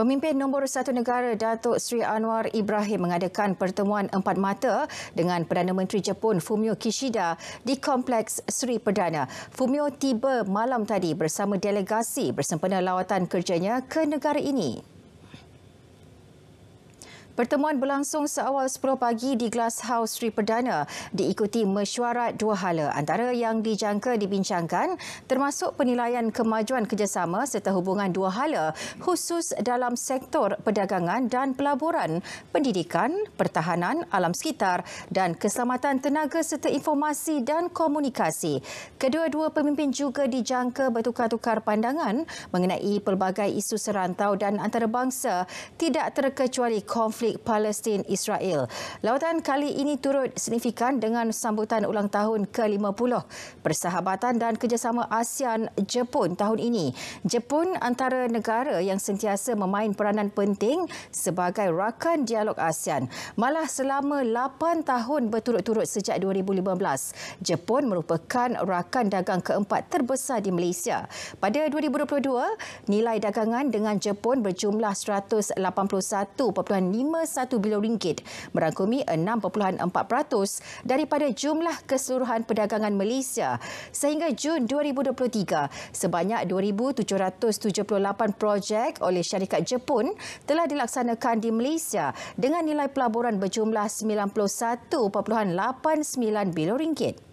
Pemimpin nombor satu negara Datuk Sri Anwar Ibrahim mengadakan pertemuan empat mata dengan Perdana Menteri Jepun Fumio Kishida di Kompleks Sri Perdana. Fumio tiba malam tadi bersama delegasi bersempena lawatan kerjanya ke negara ini. Pertemuan berlangsung seawal 10 pagi di Glass House Sri Perdana diikuti mesyuarat dua hala antara yang dijangka dibincangkan termasuk penilaian kemajuan kerjasama serta hubungan dua hala khusus dalam sektor perdagangan dan pelaburan, pendidikan, pertahanan, alam sekitar dan keselamatan tenaga serta informasi dan komunikasi. Kedua-dua pemimpin juga dijangka bertukar-tukar pandangan mengenai pelbagai isu serantau dan antarabangsa tidak terkecuali konflik konflik Palestin Israel. Lawatan kali ini turut signifikan dengan sambutan ulang tahun ke-50 Persahabatan dan Kerjasama ASEAN Jepun tahun ini. Jepun antara negara yang sentiasa memain peranan penting sebagai rakan dialog ASEAN. Malah selama 8 tahun berturut-turut sejak 2015, Jepun merupakan rakan dagang keempat terbesar di Malaysia. Pada 2022, nilai dagangan dengan Jepun berjumlah 181 51 bilion ringgit merangkumi 6.4% daripada jumlah keseluruhan perdagangan Malaysia sehingga Jun 2023 sebanyak 2778 projek oleh syarikat Jepun telah dilaksanakan di Malaysia dengan nilai pelaburan berjumlah 91.89 bilion ringgit